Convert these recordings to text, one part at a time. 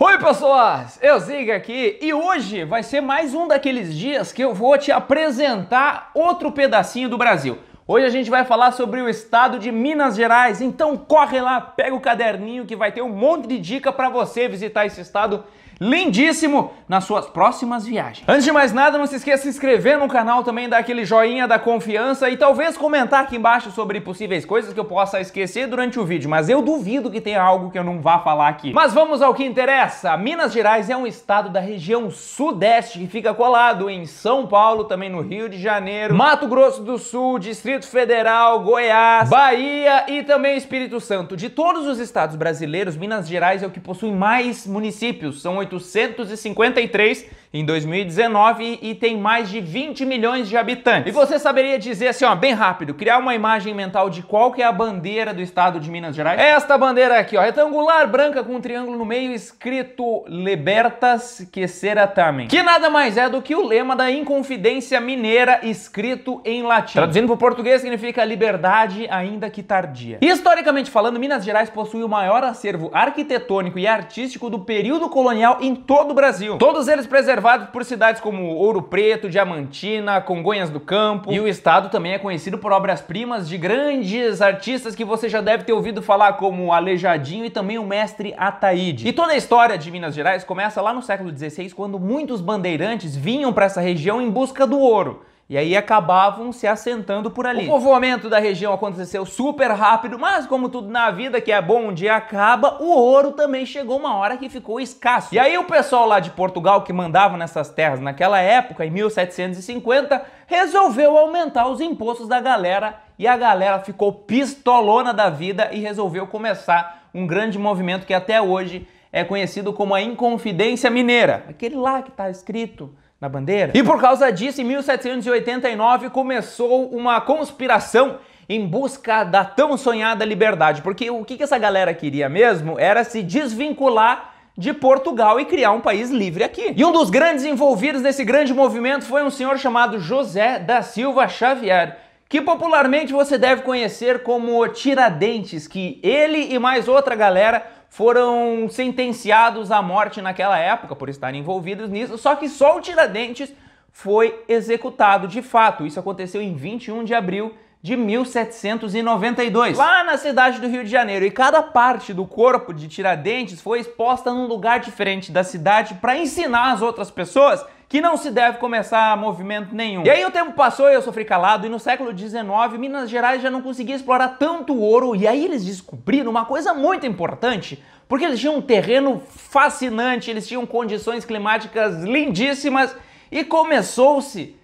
Oi pessoas, eu Ziga aqui e hoje vai ser mais um daqueles dias que eu vou te apresentar outro pedacinho do Brasil. Hoje a gente vai falar sobre o estado de Minas Gerais, então corre lá, pega o caderninho que vai ter um monte de dica para você visitar esse estado lindíssimo nas suas próximas viagens. Antes de mais nada, não se esqueça de se inscrever no canal também, dar aquele joinha da confiança e talvez comentar aqui embaixo sobre possíveis coisas que eu possa esquecer durante o vídeo, mas eu duvido que tenha algo que eu não vá falar aqui. Mas vamos ao que interessa. Minas Gerais é um estado da região sudeste que fica colado em São Paulo, também no Rio de Janeiro, Mato Grosso do Sul, Distrito Federal, Goiás, Bahia e também Espírito Santo. De todos os estados brasileiros, Minas Gerais é o que possui mais municípios, são 853 em 2019 e tem mais de 20 milhões de habitantes. E você saberia dizer assim, ó, bem rápido, criar uma imagem mental de qual que é a bandeira do estado de Minas Gerais? É esta bandeira aqui, ó, retangular, branca com um triângulo no meio, escrito Libertas que sera tamen. Que nada mais é do que o lema da Inconfidência Mineira escrito em latim. Traduzindo para o português significa liberdade ainda que tardia. Historicamente falando, Minas Gerais possui o maior acervo arquitetônico e artístico do período colonial em todo o Brasil. Todos eles preservados observado por cidades como Ouro Preto, Diamantina, Congonhas do Campo. E o estado também é conhecido por obras-primas de grandes artistas que você já deve ter ouvido falar, como Alejadinho e também o mestre Ataíde. E toda a história de Minas Gerais começa lá no século XVI, quando muitos bandeirantes vinham para essa região em busca do ouro. E aí acabavam se assentando por ali. O povoamento da região aconteceu super rápido, mas como tudo na vida que é bom um dia acaba, o ouro também chegou uma hora que ficou escasso. E aí o pessoal lá de Portugal que mandava nessas terras naquela época, em 1750, resolveu aumentar os impostos da galera e a galera ficou pistolona da vida e resolveu começar um grande movimento que até hoje é conhecido como a Inconfidência Mineira. Aquele lá que está escrito na bandeira. E por causa disso, em 1789 começou uma conspiração em busca da tão sonhada liberdade, porque o que essa galera queria mesmo era se desvincular de Portugal e criar um país livre aqui. E um dos grandes envolvidos nesse grande movimento foi um senhor chamado José da Silva Xavier, que popularmente você deve conhecer como Tiradentes, que ele e mais outra galera foram sentenciados à morte naquela época por estarem envolvidos nisso, só que só o Tiradentes foi executado de fato. Isso aconteceu em 21 de abril de 1792, lá na cidade do Rio de Janeiro. E cada parte do corpo de Tiradentes foi exposta num lugar diferente da cidade para ensinar as outras pessoas que não se deve começar movimento nenhum. E aí o tempo passou e eu sofri calado, e no século XIX, Minas Gerais já não conseguia explorar tanto ouro, e aí eles descobriram uma coisa muito importante, porque eles tinham um terreno fascinante, eles tinham condições climáticas lindíssimas, e começou-se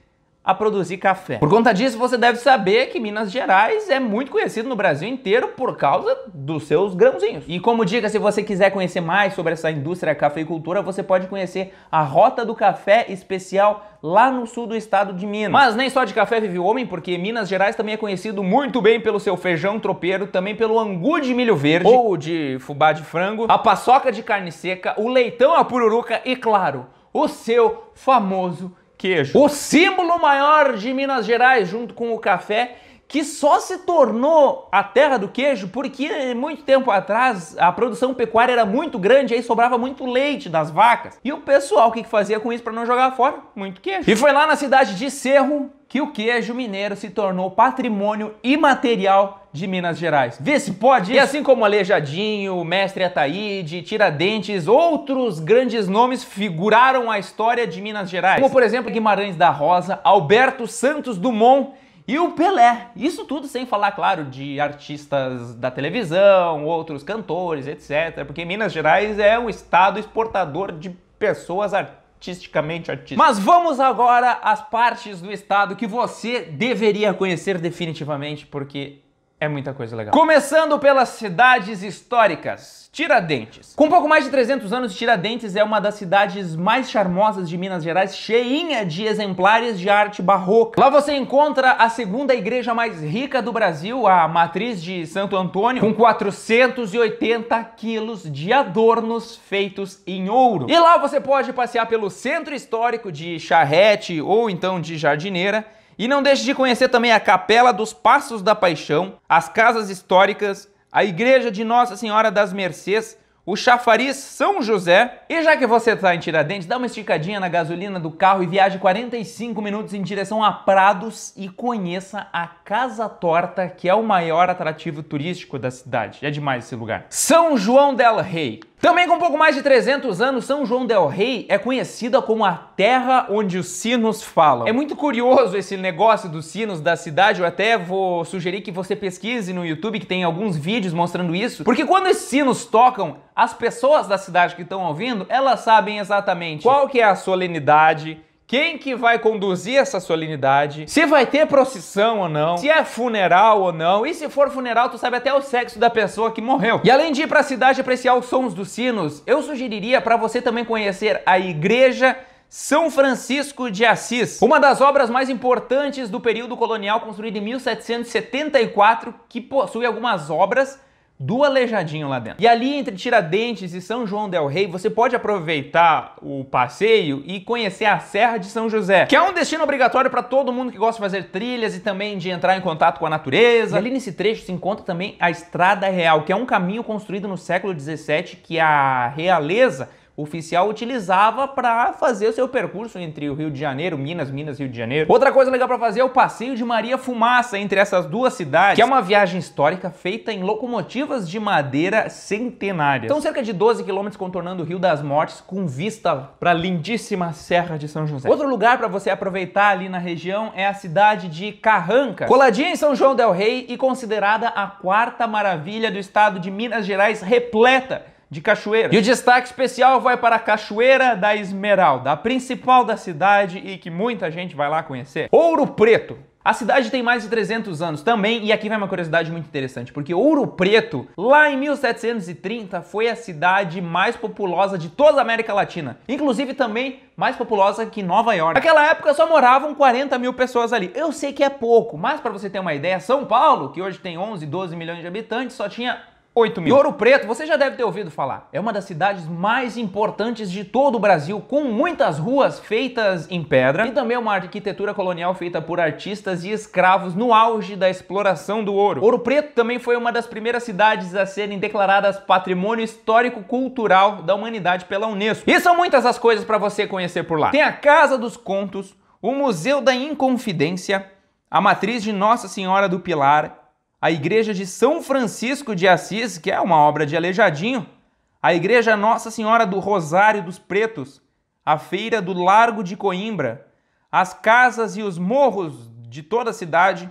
a produzir café. Por conta disso, você deve saber que Minas Gerais é muito conhecido no Brasil inteiro por causa dos seus grãozinhos. E como dica, se você quiser conhecer mais sobre essa indústria cafeicultura, você pode conhecer a Rota do Café Especial lá no sul do estado de Minas. Mas nem só de café vive o homem, porque Minas Gerais também é conhecido muito bem pelo seu feijão tropeiro, também pelo angu de milho verde ou de fubá de frango, a paçoca de carne seca, o leitão a pururuca e, claro, o seu famoso queijo. O símbolo maior de Minas Gerais, junto com o café, que só se tornou a terra do queijo porque muito tempo atrás a produção pecuária era muito grande e aí sobrava muito leite das vacas. E o pessoal o que fazia com isso para não jogar fora? Muito queijo. E foi lá na cidade de Cerro que o queijo mineiro se tornou patrimônio imaterial de Minas Gerais. Vê se pode E assim como Alejadinho, Mestre Ataíde, Tiradentes, outros grandes nomes figuraram a história de Minas Gerais. Como, por exemplo, Guimarães da Rosa, Alberto Santos Dumont e o Pelé. Isso tudo sem falar, claro, de artistas da televisão, outros cantores, etc. Porque Minas Gerais é um estado exportador de pessoas artisticamente artísticas. Mas vamos agora às partes do estado que você deveria conhecer definitivamente, porque é muita coisa legal. Começando pelas cidades históricas. Tiradentes. Com pouco mais de 300 anos, Tiradentes é uma das cidades mais charmosas de Minas Gerais, cheinha de exemplares de arte barroca. Lá você encontra a segunda igreja mais rica do Brasil, a Matriz de Santo Antônio, com 480 quilos de adornos feitos em ouro. E lá você pode passear pelo centro histórico de Charrete ou então de Jardineira e não deixe de conhecer também a Capela dos Passos da Paixão, as casas históricas, a Igreja de Nossa Senhora das Mercês, o Chafariz São José. E já que você está em Tiradentes, dá uma esticadinha na gasolina do carro e viaje 45 minutos em direção a Prados e conheça a Casa Torta, que é o maior atrativo turístico da cidade. É demais esse lugar. São João del Rei. Também com um pouco mais de 300 anos, São João del Rei é conhecida como a terra onde os sinos falam. É muito curioso esse negócio dos sinos da cidade, eu até vou sugerir que você pesquise no YouTube, que tem alguns vídeos mostrando isso, porque quando esses sinos tocam, as pessoas da cidade que estão ouvindo, elas sabem exatamente qual que é a solenidade, quem que vai conduzir essa solenidade, se vai ter procissão ou não, se é funeral ou não, e se for funeral, tu sabe até o sexo da pessoa que morreu. E além de ir para a cidade apreciar os sons dos sinos, eu sugeriria para você também conhecer a igreja são Francisco de Assis, uma das obras mais importantes do período colonial construída em 1774, que possui algumas obras do Aleijadinho lá dentro. E ali entre Tiradentes e São João del Rei, você pode aproveitar o passeio e conhecer a Serra de São José, que é um destino obrigatório para todo mundo que gosta de fazer trilhas e também de entrar em contato com a natureza. E ali nesse trecho se encontra também a Estrada Real, que é um caminho construído no século 17 que é a realeza oficial utilizava para fazer o seu percurso entre o Rio de Janeiro, Minas, Minas, Rio de Janeiro. Outra coisa legal para fazer é o passeio de Maria Fumaça entre essas duas cidades, que é uma viagem histórica feita em locomotivas de madeira centenárias. São cerca de 12 quilômetros contornando o Rio das Mortes com vista para a lindíssima Serra de São José. Outro lugar para você aproveitar ali na região é a cidade de Carranca, coladinha em São João del Rei e considerada a quarta maravilha do estado de Minas Gerais, repleta de Cachoeira. E o destaque especial vai para a Cachoeira da Esmeralda, a principal da cidade e que muita gente vai lá conhecer. Ouro Preto, a cidade tem mais de 300 anos também, e aqui vai uma curiosidade muito interessante, porque Ouro Preto, lá em 1730, foi a cidade mais populosa de toda a América Latina, inclusive também mais populosa que Nova York. Naquela época só moravam 40 mil pessoas ali. Eu sei que é pouco, mas para você ter uma ideia, São Paulo, que hoje tem 11, 12 milhões de habitantes, só tinha 8 mil. E Ouro Preto, você já deve ter ouvido falar, é uma das cidades mais importantes de todo o Brasil, com muitas ruas feitas em pedra e também uma arquitetura colonial feita por artistas e escravos no auge da exploração do ouro. Ouro Preto também foi uma das primeiras cidades a serem declaradas Patrimônio Histórico Cultural da Humanidade pela Unesco. E são muitas as coisas para você conhecer por lá. Tem a Casa dos Contos, o Museu da Inconfidência, a Matriz de Nossa Senhora do Pilar a igreja de São Francisco de Assis, que é uma obra de Aleijadinho, a igreja Nossa Senhora do Rosário dos Pretos, a feira do Largo de Coimbra, as casas e os morros de toda a cidade,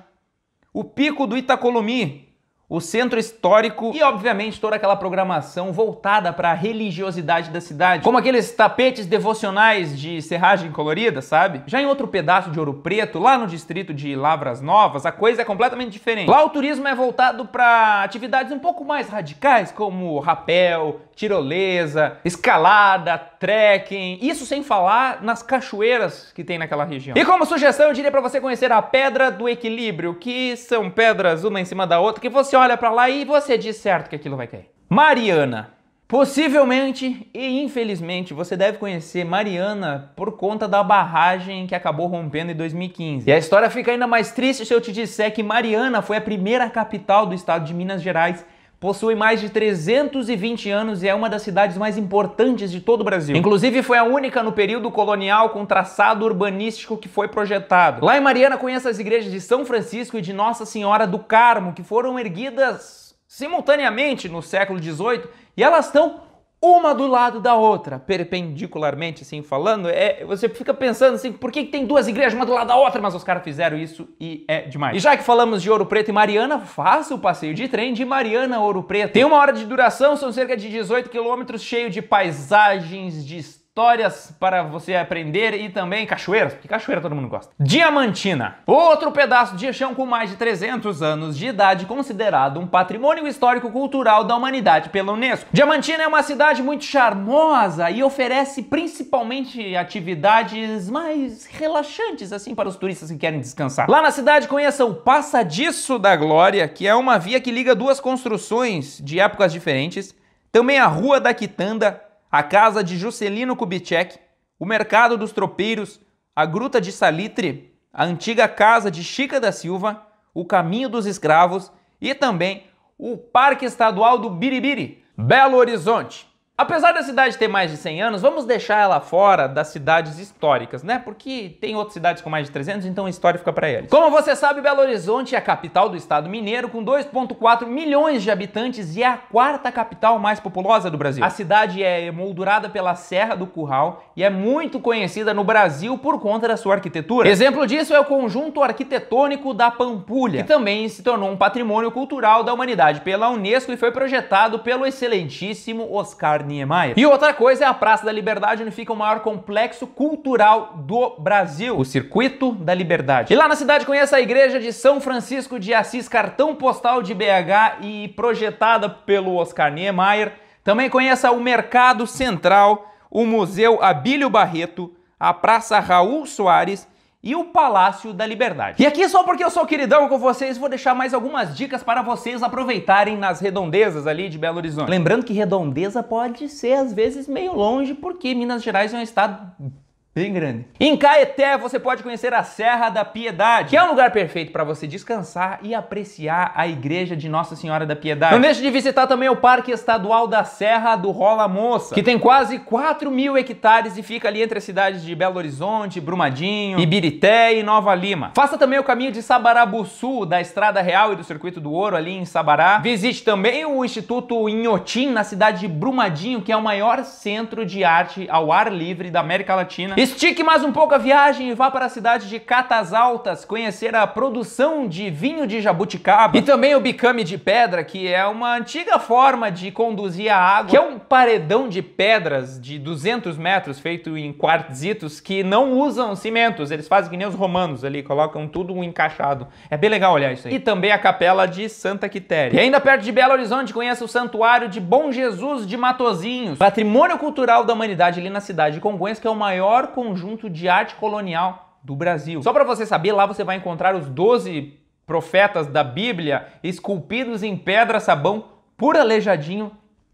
o pico do Itacolumi, o centro histórico e, obviamente, toda aquela programação voltada para a religiosidade da cidade, como aqueles tapetes devocionais de serragem colorida, sabe? Já em outro pedaço de Ouro Preto, lá no distrito de Lavras Novas, a coisa é completamente diferente. Lá o turismo é voltado para atividades um pouco mais radicais, como rapel, tirolesa, escalada, trekking, isso sem falar nas cachoeiras que tem naquela região. E como sugestão, eu diria para você conhecer a Pedra do Equilíbrio, que são pedras uma em cima da outra que você olha olha para lá e você diz certo que aquilo vai cair. Mariana. Possivelmente e infelizmente você deve conhecer Mariana por conta da barragem que acabou rompendo em 2015. E a história fica ainda mais triste se eu te disser que Mariana foi a primeira capital do estado de Minas Gerais possui mais de 320 anos e é uma das cidades mais importantes de todo o Brasil. Inclusive, foi a única no período colonial com traçado urbanístico que foi projetado. Lá em Mariana, conheço as igrejas de São Francisco e de Nossa Senhora do Carmo, que foram erguidas simultaneamente no século XVIII e elas estão uma do lado da outra, perpendicularmente, assim, falando, é, você fica pensando assim, por que, que tem duas igrejas uma do lado da outra? Mas os caras fizeram isso e é demais. E já que falamos de Ouro Preto e Mariana, faça o passeio de trem de Mariana Ouro Preto. Tem uma hora de duração, são cerca de 18 quilômetros, cheio de paisagens, de histórias para você aprender e também cachoeiras, porque cachoeira todo mundo gosta. Diamantina, outro pedaço de chão com mais de 300 anos de idade, considerado um patrimônio histórico cultural da humanidade pela Unesco. Diamantina é uma cidade muito charmosa e oferece principalmente atividades mais relaxantes assim para os turistas que querem descansar. Lá na cidade conheçam o Passadiço da Glória, que é uma via que liga duas construções de épocas diferentes, também a Rua da Quitanda a casa de Juscelino Kubitschek, o mercado dos tropeiros, a gruta de Salitre, a antiga casa de Chica da Silva, o caminho dos escravos e também o Parque Estadual do Biribiri, Belo Horizonte. Apesar da cidade ter mais de 100 anos, vamos deixar ela fora das cidades históricas, né? Porque tem outras cidades com mais de 300, então a história fica para eles. Como você sabe, Belo Horizonte é a capital do estado mineiro, com 2,4 milhões de habitantes e é a quarta capital mais populosa do Brasil. A cidade é emoldurada pela Serra do Curral e é muito conhecida no Brasil por conta da sua arquitetura. Exemplo disso é o conjunto arquitetônico da Pampulha, que também se tornou um patrimônio cultural da humanidade pela Unesco e foi projetado pelo excelentíssimo Oscar Niemeyer. E outra coisa é a Praça da Liberdade, onde fica o maior complexo cultural do Brasil, o Circuito da Liberdade. E lá na cidade conheça a igreja de São Francisco de Assis, cartão postal de BH e projetada pelo Oscar Niemeyer. Também conheça o Mercado Central, o Museu Abílio Barreto, a Praça Raul Soares e o Palácio da Liberdade. E aqui, só porque eu sou queridão com vocês, vou deixar mais algumas dicas para vocês aproveitarem nas redondezas ali de Belo Horizonte. Lembrando que redondeza pode ser, às vezes, meio longe, porque Minas Gerais é um estado bem grande. Em Caeté você pode conhecer a Serra da Piedade, que é um lugar perfeito para você descansar e apreciar a igreja de Nossa Senhora da Piedade. Não deixe de visitar também o Parque Estadual da Serra do Rola Moça, que tem quase 4 mil hectares e fica ali entre as cidades de Belo Horizonte, Brumadinho, Ibirité e Nova Lima. Faça também o caminho de Sabarabuçu, da Estrada Real e do Circuito do Ouro ali em Sabará. Visite também o Instituto Inhotim, na cidade de Brumadinho, que é o maior centro de arte ao ar livre da América Latina. Estique mais um pouco a viagem e vá para a cidade de Catas Altas conhecer a produção de vinho de jabuticaba e também o bicame de pedra, que é uma antiga forma de conduzir a água, que é um paredão de pedras de 200 metros feito em quartzitos que não usam cimentos, eles fazem que nem os romanos ali, colocam tudo encaixado. É bem legal olhar isso aí. E também a capela de Santa Quitéria. E ainda perto de Belo Horizonte conheça o Santuário de Bom Jesus de Matozinhos, patrimônio cultural da humanidade ali na cidade de Congonhas, que é o maior Conjunto de Arte Colonial do Brasil. Só para você saber, lá você vai encontrar os 12 profetas da Bíblia esculpidos em pedra sabão por aleijadinho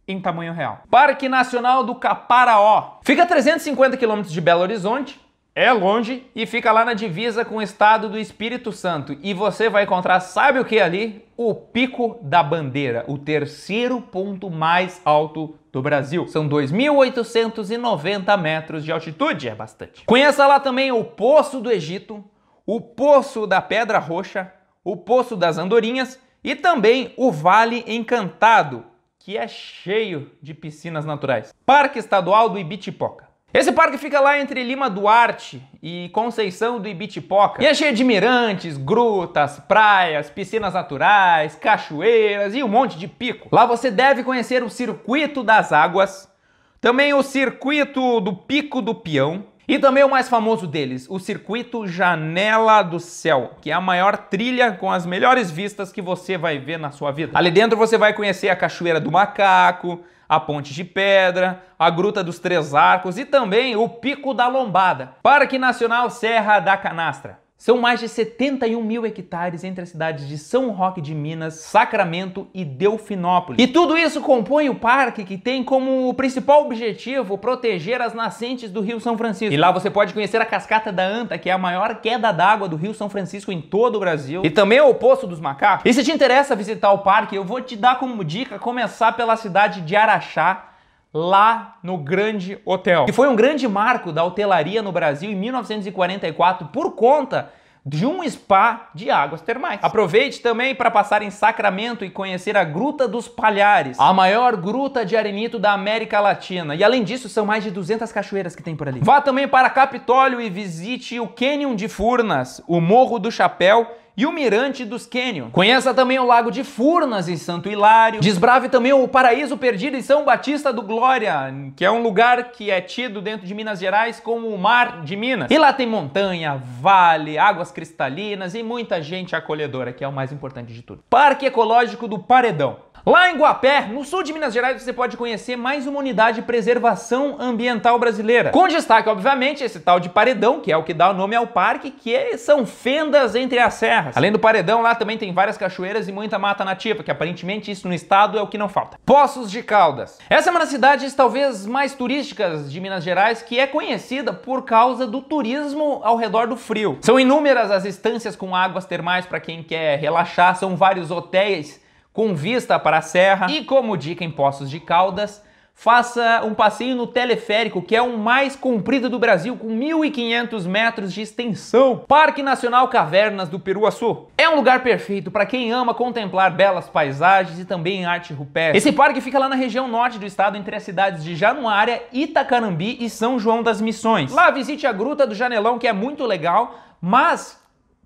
em tamanho real. Parque Nacional do Caparaó. Fica a 350 quilômetros de Belo Horizonte, é longe e fica lá na divisa com o estado do Espírito Santo. E você vai encontrar, sabe o que ali? O Pico da Bandeira, o terceiro ponto mais alto do Brasil. São 2.890 metros de altitude, é bastante. Conheça lá também o Poço do Egito, o Poço da Pedra Roxa, o Poço das Andorinhas e também o Vale Encantado, que é cheio de piscinas naturais. Parque Estadual do Ibitipoca. Esse parque fica lá entre Lima Duarte e Conceição do Ibitipoca. E é cheio de mirantes, grutas, praias, piscinas naturais, cachoeiras e um monte de pico. Lá você deve conhecer o Circuito das Águas, também o Circuito do Pico do Peão e também o mais famoso deles, o Circuito Janela do Céu, que é a maior trilha com as melhores vistas que você vai ver na sua vida. Ali dentro você vai conhecer a Cachoeira do Macaco, a Ponte de Pedra, a Gruta dos Três Arcos e também o Pico da Lombada, Parque Nacional Serra da Canastra. São mais de 71 mil hectares entre as cidades de São Roque de Minas, Sacramento e Delfinópolis. E tudo isso compõe o parque que tem como principal objetivo proteger as nascentes do Rio São Francisco. E lá você pode conhecer a Cascata da Anta, que é a maior queda d'água do Rio São Francisco em todo o Brasil, e também é o Poço dos Macacos. E se te interessa visitar o parque, eu vou te dar como dica começar pela cidade de Araxá, lá no Grande Hotel, que foi um grande marco da hotelaria no Brasil em 1944 por conta de um spa de águas termais. Aproveite também para passar em Sacramento e conhecer a Gruta dos Palhares, a maior gruta de arenito da América Latina. E além disso, são mais de 200 cachoeiras que tem por ali. Vá também para Capitólio e visite o Cânion de Furnas, o Morro do Chapéu e o Mirante dos Canyon. Conheça também o Lago de Furnas em Santo Hilário. Desbrave também o Paraíso Perdido em São Batista do Glória, que é um lugar que é tido dentro de Minas Gerais como o Mar de Minas. E lá tem montanha, vale, águas cristalinas e muita gente acolhedora, que é o mais importante de tudo. Parque Ecológico do Paredão. Lá em Guapé, no sul de Minas Gerais, você pode conhecer mais uma unidade de preservação ambiental brasileira. Com destaque, obviamente, esse tal de paredão, que é o que dá o nome ao parque, que é, são fendas entre as serras. Além do paredão, lá também tem várias cachoeiras e muita mata nativa, que aparentemente isso no estado é o que não falta. Poços de Caldas. Essa é uma das cidades talvez mais turísticas de Minas Gerais, que é conhecida por causa do turismo ao redor do frio. São inúmeras as estâncias com águas termais para quem quer relaxar, são vários hotéis com vista para a serra. E como dica em Poços de Caldas, faça um passeio no teleférico, que é o mais comprido do Brasil, com 1.500 metros de extensão. Parque Nacional Cavernas do Peruaçu. É um lugar perfeito para quem ama contemplar belas paisagens e também arte rupestre. Esse parque fica lá na região norte do estado, entre as cidades de Januária, Itacarambi e São João das Missões. Lá visite a Gruta do Janelão, que é muito legal, mas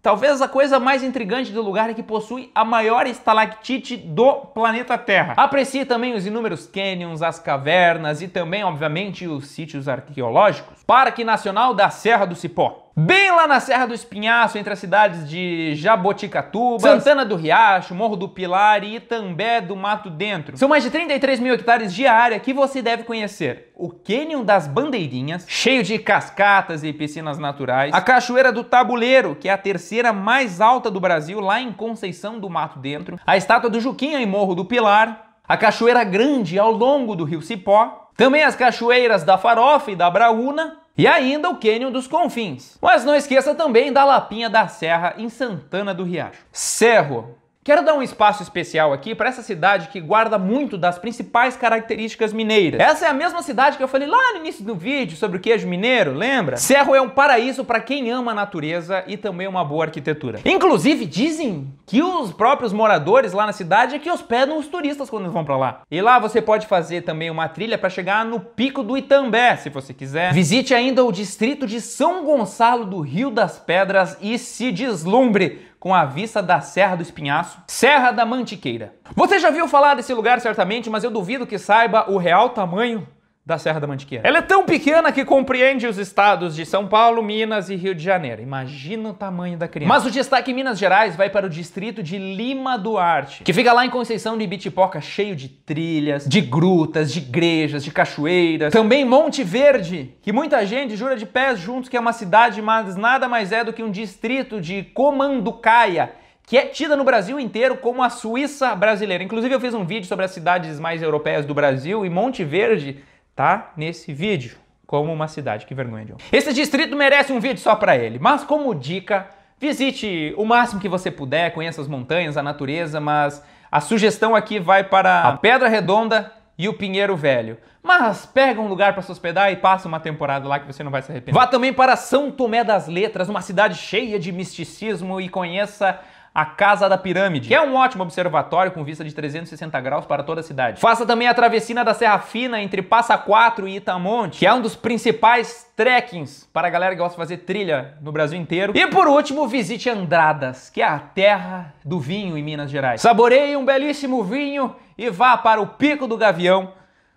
Talvez a coisa mais intrigante do lugar é que possui a maior estalactite do planeta Terra. Aprecie também os inúmeros cânions, as cavernas e também, obviamente, os sítios arqueológicos. Parque Nacional da Serra do Cipó. Bem lá na Serra do Espinhaço, entre as cidades de Jaboticatuba, Santana do Riacho, Morro do Pilar e Itambé do Mato Dentro. São mais de 33 mil hectares de área que você deve conhecer. O Cânion das Bandeirinhas, cheio de cascatas e piscinas naturais. A Cachoeira do Tabuleiro, que é a terceira mais alta do Brasil, lá em Conceição do Mato Dentro. A Estátua do Juquinha em Morro do Pilar. A Cachoeira Grande ao longo do Rio Cipó. Também as cachoeiras da Farofa e da Braúna, e ainda o Cânion dos Confins. Mas não esqueça também da Lapinha da Serra em Santana do Riacho. Cerro, Quero dar um espaço especial aqui para essa cidade que guarda muito das principais características mineiras. Essa é a mesma cidade que eu falei lá no início do vídeo sobre o queijo mineiro, lembra? Cerro é um paraíso para quem ama a natureza e também uma boa arquitetura. Inclusive dizem que os próprios moradores lá na cidade é que hospedam os turistas quando vão para lá. E lá você pode fazer também uma trilha para chegar no Pico do Itambé, se você quiser. Visite ainda o distrito de São Gonçalo do Rio das Pedras e se deslumbre com a vista da Serra do Espinhaço, Serra da Mantiqueira. Você já viu falar desse lugar certamente, mas eu duvido que saiba o real tamanho da Serra da Mantiqueira. Ela é tão pequena que compreende os estados de São Paulo, Minas e Rio de Janeiro. Imagina o tamanho da criança. Mas o destaque em Minas Gerais vai para o distrito de Lima Duarte, que fica lá em Conceição de Ibitipoca, cheio de trilhas, de grutas, de igrejas, de cachoeiras. Também Monte Verde, que muita gente jura de pés juntos que é uma cidade, mas nada mais é do que um distrito de Comanducaia, que é tida no Brasil inteiro como a Suíça brasileira. Inclusive eu fiz um vídeo sobre as cidades mais europeias do Brasil e Monte Verde tá? Nesse vídeo, como uma cidade. Que vergonha, um. Esse distrito merece um vídeo só para ele, mas como dica, visite o máximo que você puder, conheça as montanhas, a natureza, mas a sugestão aqui vai para a Pedra Redonda e o Pinheiro Velho. Mas pega um lugar para se hospedar e passa uma temporada lá que você não vai se arrepender. Vá também para São Tomé das Letras, uma cidade cheia de misticismo e conheça a Casa da Pirâmide, que é um ótimo observatório com vista de 360 graus para toda a cidade. Faça também a travessina da Serra Fina entre Passa Quatro e Itamonte, que é um dos principais trekkings para a galera que gosta de fazer trilha no Brasil inteiro. E por último, visite Andradas, que é a terra do vinho em Minas Gerais. Saboreie um belíssimo vinho e vá para o Pico do Gavião,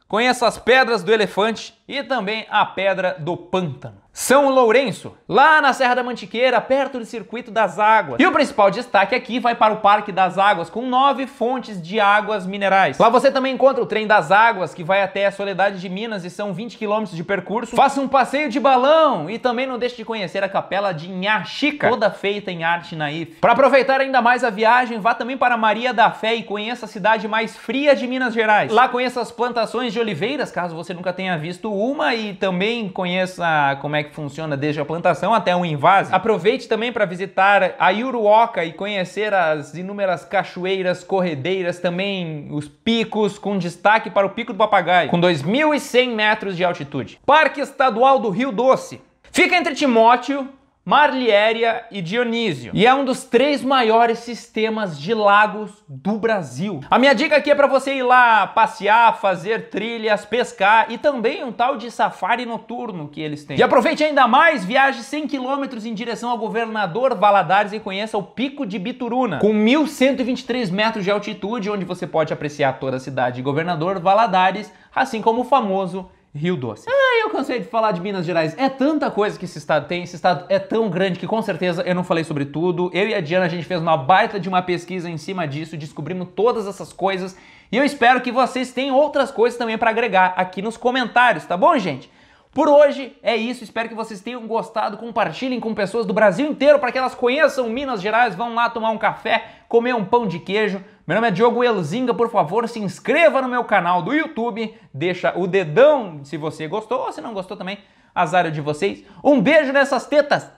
conheça as Pedras do Elefante e também a Pedra do Pântano. São Lourenço, lá na Serra da Mantiqueira, perto do Circuito das Águas. E o principal destaque aqui vai para o Parque das Águas, com nove fontes de águas minerais. Lá você também encontra o Trem das Águas, que vai até a Soledade de Minas e são 20 quilômetros de percurso. Faça um passeio de balão e também não deixe de conhecer a Capela de Nha Chica, toda feita em arte naif. Para aproveitar ainda mais a viagem, vá também para Maria da Fé e conheça a cidade mais fria de Minas Gerais. Lá conheça as plantações de oliveiras, caso você nunca tenha visto uma e também conheça como é que funciona desde a plantação até o invase. Aproveite também para visitar a Yuruoca e conhecer as inúmeras cachoeiras, corredeiras, também os picos, com destaque para o Pico do Papagaio, com 2.100 metros de altitude. Parque Estadual do Rio Doce. Fica entre Timóteo Marliéria e Dionísio. E é um dos três maiores sistemas de lagos do Brasil. A minha dica aqui é para você ir lá passear, fazer trilhas, pescar e também um tal de safari noturno que eles têm. E aproveite ainda mais, viaje 100 km em direção ao Governador Valadares e conheça o Pico de Bituruna, com 1.123 metros de altitude, onde você pode apreciar toda a cidade de Governador Valadares, assim como o famoso Rio Doce eu cansei de falar de Minas Gerais. É tanta coisa que esse estado tem, esse estado é tão grande que com certeza eu não falei sobre tudo. Eu e a Diana a gente fez uma baita de uma pesquisa em cima disso, descobrimos todas essas coisas. E eu espero que vocês tenham outras coisas também para agregar aqui nos comentários, tá bom, gente? Por hoje é isso, espero que vocês tenham gostado. Compartilhem com pessoas do Brasil inteiro para que elas conheçam Minas Gerais, vão lá tomar um café, comer um pão de queijo. Meu nome é Diogo Elzinga, por favor, se inscreva no meu canal do YouTube, deixa o dedão se você gostou ou se não gostou também, azar é de vocês. Um beijo nessas tetas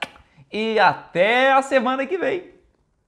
e até a semana que vem.